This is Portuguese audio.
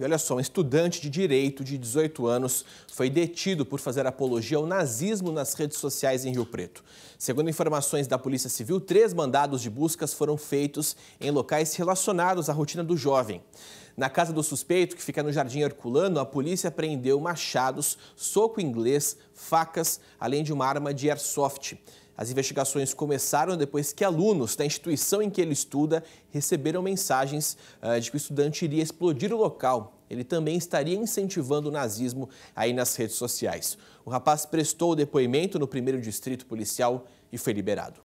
E olha só, um estudante de direito de 18 anos foi detido por fazer apologia ao nazismo nas redes sociais em Rio Preto. Segundo informações da Polícia Civil, três mandados de buscas foram feitos em locais relacionados à rotina do jovem. Na casa do suspeito, que fica no Jardim Herculano, a polícia apreendeu machados, soco inglês, facas, além de uma arma de airsoft. As investigações começaram depois que alunos da instituição em que ele estuda receberam mensagens eh, de que o estudante iria explodir o local. Ele também estaria incentivando o nazismo aí nas redes sociais. O rapaz prestou o depoimento no primeiro distrito policial e foi liberado.